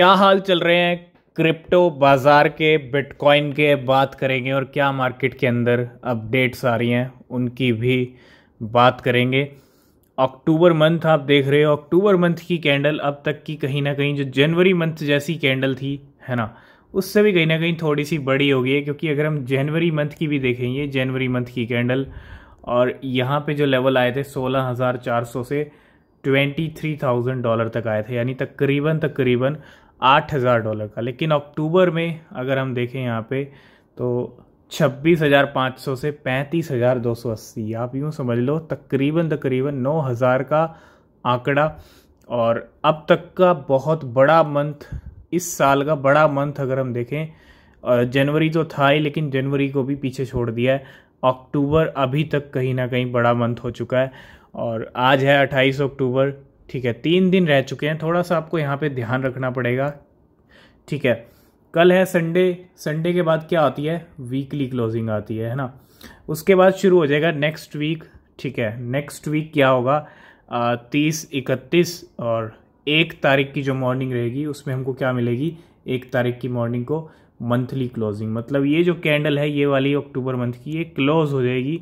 क्या हाल चल रहे हैं क्रिप्टो बाज़ार के बिटकॉइन के बात करेंगे और क्या मार्केट के अंदर अपडेट्स आ रही हैं उनकी भी बात करेंगे अक्टूबर मंथ आप देख रहे हो अक्टूबर मंथ की कैंडल अब तक की कहीं ना कहीं जो जनवरी मंथ जैसी कैंडल थी है ना उससे भी कहीं ना कहीं थोड़ी सी बड़ी हो गई है क्योंकि अगर हम जनवरी मंथ की भी देखेंगे जनवरी मंथ की कैंडल और यहाँ पे जो लेवल आए थे 16400 से 23,000 डॉलर तक आए थे यानी तकरीबन तकरीबन आठ हज़ार डॉलर का लेकिन अक्टूबर में अगर हम देखें यहाँ पे तो छब्बीस हज़ार पाँच सौ से पैंतीस हज़ार दो सौ अस्सी आप यूँ समझ लो तकरीबन तकरीबन नौ हज़ार का आंकड़ा और अब तक का बहुत बड़ा मंथ इस साल का बड़ा मंथ अगर हम देखें जनवरी तो था ही लेकिन जनवरी को भी पीछे छोड़ दिया है अक्टूबर अभी तक कहीं ना कहीं बड़ा मंथ हो चुका है और आज है 28 अक्टूबर ठीक है तीन दिन रह चुके हैं थोड़ा सा आपको यहाँ पे ध्यान रखना पड़ेगा ठीक है कल है संडे संडे के बाद क्या आती है वीकली क्लोजिंग आती है है ना उसके बाद शुरू हो जाएगा नेक्स्ट वीक ठीक है नेक्स्ट वीक क्या होगा तीस इकतीस और एक तारीख की जो मॉर्निंग रहेगी उसमें हमको क्या मिलेगी एक तारीख की मॉर्निंग को मंथली क्लोजिंग मतलब ये जो कैंडल है ये वाली अक्टूबर मंथ की ये क्लोज हो जाएगी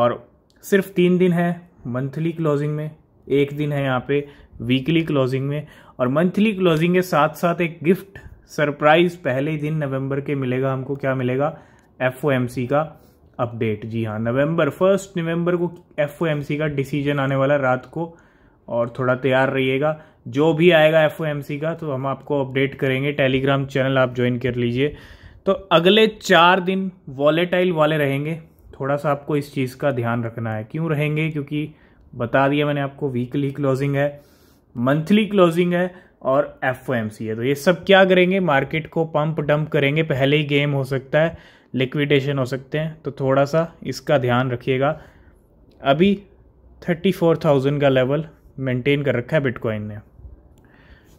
और सिर्फ तीन दिन है मंथली क्लोजिंग में एक दिन है यहाँ पे वीकली क्लोजिंग में और मंथली क्लोजिंग के साथ साथ एक गिफ्ट सरप्राइज पहले दिन नवंबर के मिलेगा हमको क्या मिलेगा एफ का अपडेट जी हाँ नवंबर फर्स्ट नवंबर को एफ का डिसीजन आने वाला रात को और थोड़ा तैयार रहिएगा जो भी आएगा एफ का तो हम आपको अपडेट करेंगे टेलीग्राम चैनल आप ज्वाइन कर लीजिए तो अगले चार दिन वॉलेटाइल वाले रहेंगे थोड़ा सा आपको इस चीज़ का ध्यान रखना है क्यों रहेंगे क्योंकि बता दिया मैंने आपको वीकली क्लोजिंग है मंथली क्लोजिंग है और एफ है तो ये सब क्या करेंगे मार्केट को पंप डंप करेंगे पहले ही गेम हो सकता है लिक्विडेशन हो सकते हैं तो थोड़ा सा इसका ध्यान रखिएगा अभी थर्टी फोर थाउजेंड का लेवल मेंटेन कर रखा है बिटकॉइन ने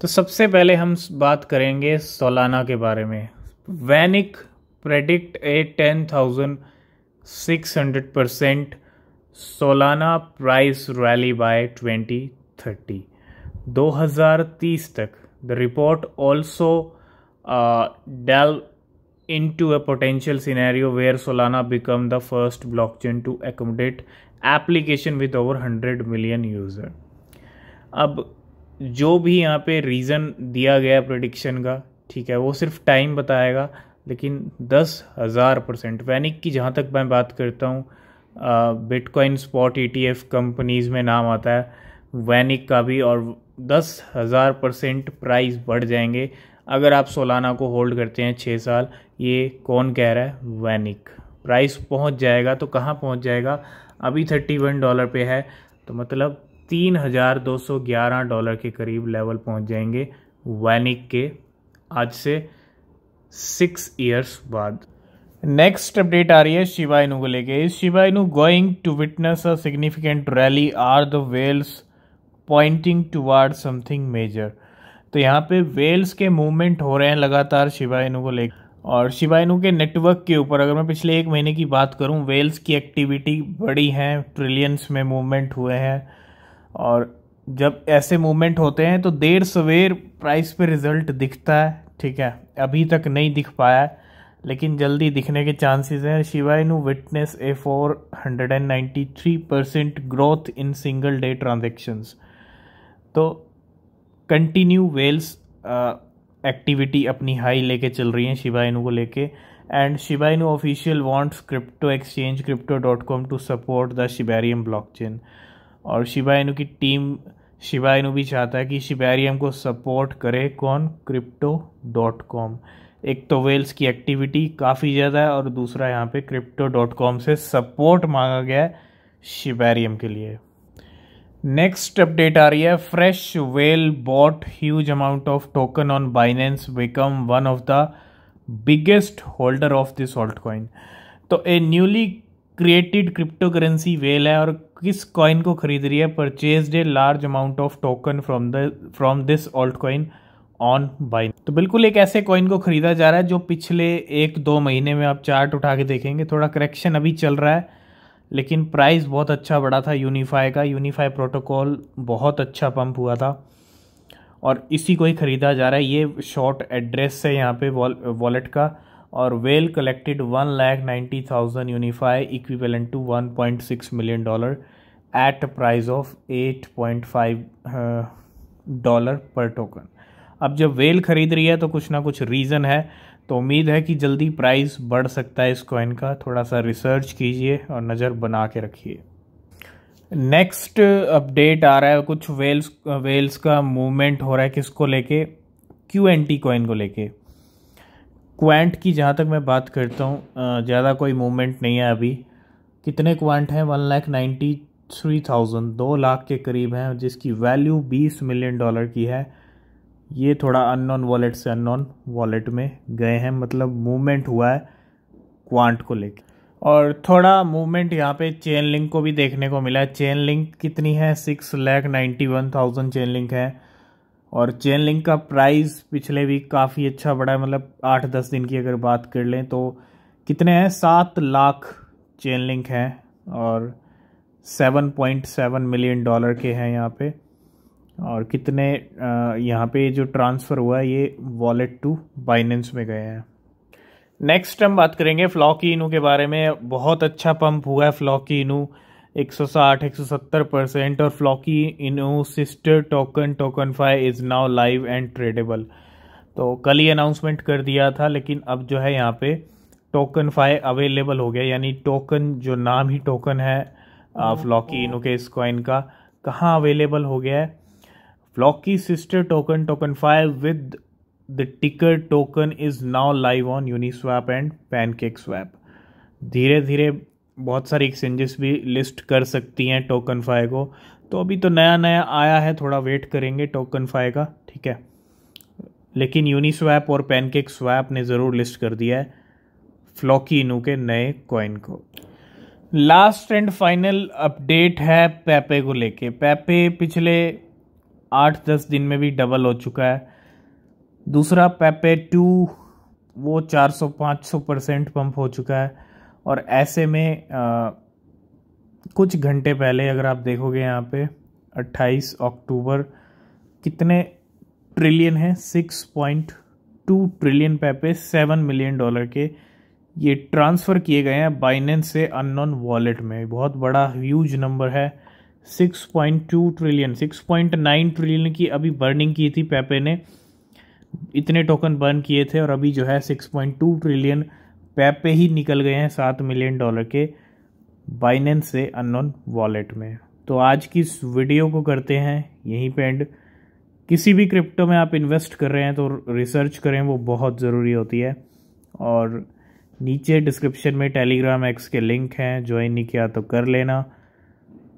तो सबसे पहले हम बात करेंगे सोलाना के बारे में VanEck predict a ten thousand six hundred percent Solana price rally by 2030 2030 तक the report also delve into a potential scenario where Solana become the first blockchain to accommodate application with over hundred million user अब जो भी यहाँ पे reason दिया गया prediction का ठीक है वो सिर्फ टाइम बताएगा लेकिन दस हज़ार परसेंट वैनिक की जहाँ तक मैं बात करता हूँ बिटकॉइन स्पॉट ईटीएफ कंपनीज में नाम आता है वैनिक का भी और दस हज़ार परसेंट प्राइस बढ़ जाएंगे अगर आप सोलाना को होल्ड करते हैं छः साल ये कौन कह रहा है वैनिक प्राइस पहुंच जाएगा तो कहाँ पहुंच जाएगा अभी थर्टी वन डॉलर पे है तो मतलब तीन हज़ार दो सौ ग्यारह डॉलर के करीब लेवल पहुंच जाएंगे वैनिक के आज से सिक्स ईयर्स बाद नेक्स्ट अपडेट आ रही है शिवायनु को लेके Shiba Inu going to witness a significant rally are the whales pointing toward something major तो यहाँ पे वेल्स के मूवमेंट हो रहे हैं लगातार शिवायनु को लेकर और शिवायनु के नेटवर्क के ऊपर अगर मैं पिछले एक महीने की बात करूँ वेल्स की एक्टिविटी बड़ी है ट्रिलियंस में मूवमेंट हुए हैं और जब ऐसे मूवमेंट होते हैं तो देर सवेर प्राइस पे रिजल्ट दिखता है ठीक है अभी तक नहीं दिख पाया है लेकिन जल्दी दिखने के चांसेस हैं Shiba Inu witness a four hundred and ninety three percent growth in single day transactions तो कंटिन्यू वेल्स एक्टिविटी अपनी हाई लेके चल रही है शिवाइनू को लेके and Shiba Inu official wants crypto exchange crypto dot com to support the Shiberium blockchain और Shiba Inu की टीम शिबाइनो भी चाहता है कि शिबेरियम को सपोर्ट करे कौन क्रिप्टो डॉट कॉम एक तो वेल्स की एक्टिविटी काफ़ी ज़्यादा है और दूसरा यहाँ पे क्रिप्टो डॉट कॉम से सपोर्ट मांगा गया है शिबेरियम के लिए नेक्स्ट अपडेट आ रही है fresh whale bought huge amount of token on Binance become one of the biggest holder of this altcoin तो a newly created cryptocurrency whale है और किस कॉइन को खरीद रही है purchase a large amount of token from the from this altcoin on Binance तो बिल्कुल एक ऐसे कॉइन को खरीदा जा रहा है जो पिछले एक दो महीने में आप चार्ट उठा के देखेंगे थोड़ा करेक्शन अभी चल रहा है लेकिन प्राइस बहुत अच्छा बढ़ा था यूनिफाई का यूनिफाई प्रोटोकॉल बहुत अच्छा पंप हुआ था और इसी को ही ख़रीदा जा रहा है ये शॉर्ट एड्रेस है यहाँ पे वॉलेट का और whale collected one lakh ninety thousand unify equivalent to one point six million dollar at price of eight point five dollar per token अब जब वेल ख़रीद रही है तो कुछ ना कुछ रीज़न है तो उम्मीद है कि जल्दी प्राइस बढ़ सकता है इस कॉइन का थोड़ा सा रिसर्च कीजिए और नज़र बना के रखिए नेक्स्ट अपडेट आ रहा है कुछ वेल्स वेल्स का मूवमेंट हो रहा है किसको लेके क्यू एन टी कॉइन को लेके क्वांट की जहाँ तक मैं बात करता हूँ ज़्यादा कोई मूवमेंट नहीं है अभी कितने क्वांट हैं one lakh ninety three thousand दो लाख के करीब हैं जिसकी वैल्यू बीस मिलियन डॉलर की है ये थोड़ा अननोन वॉलेट से अननोन वॉलेट में गए हैं मतलब मूवमेंट हुआ है क्वांट को लेकर और थोड़ा मूवमेंट यहाँ पे चेन लिंक को भी देखने को मिला है चेन लिंक कितनी है six lakh ninety one thousand Chainlink है और चेन लिंक का प्राइस पिछले वीक काफ़ी अच्छा बढ़ा है मतलब आठ दस दिन की अगर बात कर लें तो कितने हैं सात लाख चेन लिंक हैं और seven point seven million dollar के हैं यहाँ पे और कितने यहाँ पे जो ट्रांसफ़र हुआ है ये वॉलेट टू बाइनेंस में गए हैं नेक्स्ट हम बात करेंगे फ्लॉकी इनू के बारे में बहुत अच्छा पंप हुआ है फ्लॉकी इनू 160 170 परसेंट और Floki Inu sister token TokenFi is now live and tradable तो कल ही अनाउंसमेंट कर दिया था लेकिन अब जो है यहाँ पे टोकन फाइव अवेलेबल हो गया यानी टोकन जो नाम ही टोकन है फ्लॉकी इनू के इस कॉइन का कहाँ अवेलेबल हो गया है Flocky's sister token, token 5 with the ticker token is now live on Uniswap and PancakeSwap. धीरे धीरे बहुत सारी एक्सचेंजेस भी लिस्ट कर सकती हैं टोकन फाई को तो अभी तो नया नया आया है थोड़ा वेट करेंगे टोकन फाई का ठीक है लेकिन यूनिस्वैप और पैनकेक स्वैप ने ज़रूर लिस्ट कर दिया है फ्लॉकी इनू के नए कॉइन को लास्ट एंड फाइनल अपडेट है पैपे को लेके पैपे पिछले आठ दस दिन में भी डबल हो चुका है दूसरा पेपे टू वो चार सौ पाँच सौ परसेंट पंप हो चुका है और ऐसे में आ, कुछ घंटे पहले अगर आप देखोगे यहाँ पे अट्ठाईस अक्टूबर कितने ट्रिलियन हैं two trillion Pepe seven million dollar के ये ट्रांसफ़र किए गए हैं बाइनेंस से अननोन वॉलेट में बहुत बड़ा ह्यूज नंबर है 6.2 ट्रिलियन 6.9 ट्रिलियन की अभी बर्निंग की थी पेपे ने इतने टोकन बर्न किए थे और अभी जो है 6.2 ट्रिलियन पेपे ही निकल गए हैं सात मिलियन डॉलर के बाइनेंस से अननोन वॉलेट में तो आज की इस वीडियो को करते हैं यहीं पे एंड किसी भी क्रिप्टो में आप इन्वेस्ट कर रहे हैं तो रिसर्च करें वो बहुत ज़रूरी होती है और नीचे डिस्क्रिप्शन में टेलीग्राम एक्स के लिंक हैं ज्वाइन नहीं किया तो कर लेना